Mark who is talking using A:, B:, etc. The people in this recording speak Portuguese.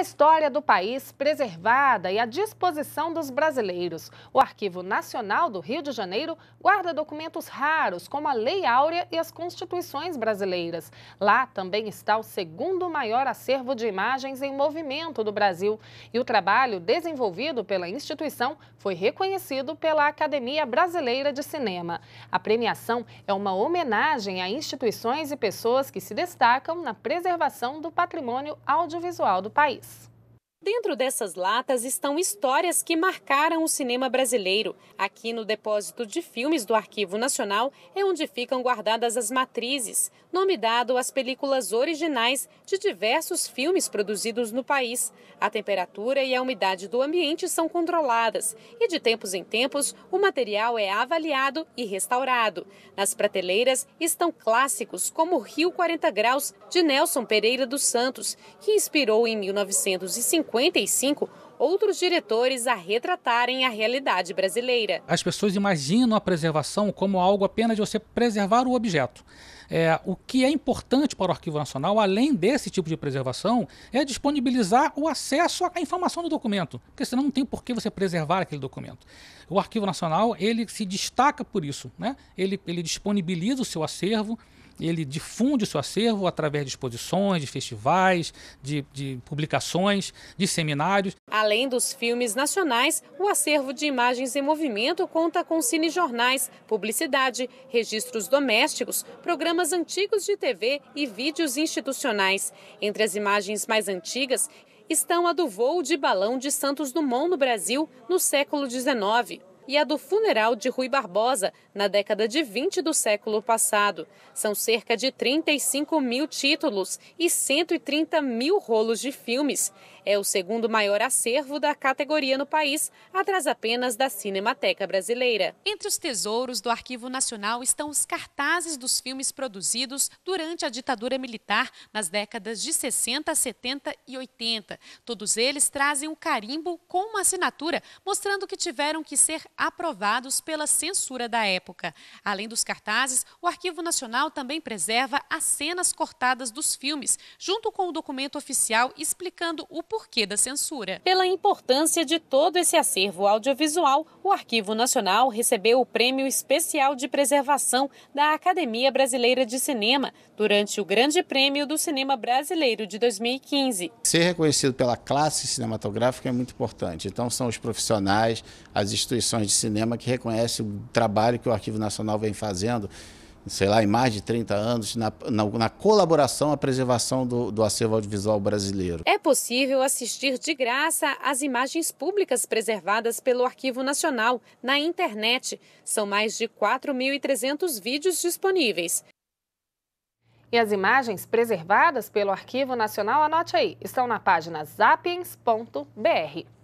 A: A história do país preservada e à disposição dos brasileiros. O Arquivo Nacional do Rio de Janeiro guarda documentos raros, como a Lei Áurea e as Constituições brasileiras. Lá também está o segundo maior acervo de imagens em movimento do Brasil. E o trabalho desenvolvido pela instituição foi reconhecido pela Academia Brasileira de Cinema. A premiação é uma homenagem a instituições e pessoas que se destacam na preservação do patrimônio audiovisual do país. us. Dentro dessas latas estão histórias que marcaram o cinema
B: brasileiro. Aqui no depósito de filmes do Arquivo Nacional é onde ficam guardadas as matrizes, nome dado às películas originais de diversos filmes produzidos no país. A temperatura e a umidade do ambiente são controladas e, de tempos em tempos, o material é avaliado e restaurado. Nas prateleiras estão clássicos como Rio 40 Graus, de Nelson Pereira dos Santos, que inspirou em 1950 55 outros diretores a retratarem a realidade brasileira.
C: As pessoas imaginam a preservação como algo apenas de você preservar o objeto. É, o que é importante para o Arquivo Nacional, além desse tipo de preservação, é disponibilizar o acesso à informação do documento, porque senão não tem por que você preservar aquele documento. O Arquivo Nacional ele se destaca por isso, né? ele, ele disponibiliza o seu acervo, ele difunde o seu acervo através de exposições, de festivais, de, de publicações, de seminários.
B: Além dos filmes nacionais, o acervo de imagens em movimento conta com cinejornais, publicidade, registros domésticos, programas antigos de TV e vídeos institucionais. Entre as imagens mais antigas estão a do voo de balão de Santos Dumont no Brasil no século XIX e a do funeral de Rui Barbosa, na década de 20 do século passado. São cerca de 35 mil títulos e 130 mil rolos de filmes. É o segundo maior acervo da categoria no país, atrás apenas da Cinemateca Brasileira. Entre os tesouros do Arquivo Nacional estão os cartazes dos filmes produzidos durante a ditadura militar nas décadas de 60, 70 e 80. Todos eles trazem um carimbo com uma assinatura mostrando que tiveram que ser aprovados pela censura da época. Além dos cartazes, o Arquivo Nacional também preserva as cenas cortadas dos filmes, junto com o documento oficial explicando o porquê da censura. Pela importância de todo esse acervo audiovisual, o Arquivo Nacional recebeu o Prêmio Especial de Preservação da Academia Brasileira de Cinema durante o Grande Prêmio do Cinema Brasileiro de 2015.
C: Ser reconhecido pela classe cinematográfica é muito importante. Então, são os profissionais, as instituições instituições de cinema que reconhecem o trabalho que o Arquivo Nacional vem fazendo, sei lá, em mais de 30 anos, na, na, na colaboração à preservação do, do acervo audiovisual brasileiro.
B: É possível assistir de graça às imagens públicas preservadas pelo Arquivo
A: Nacional na internet. São mais de 4.300 vídeos disponíveis. E as imagens preservadas pelo Arquivo Nacional, anote aí, estão na página zapiens.br.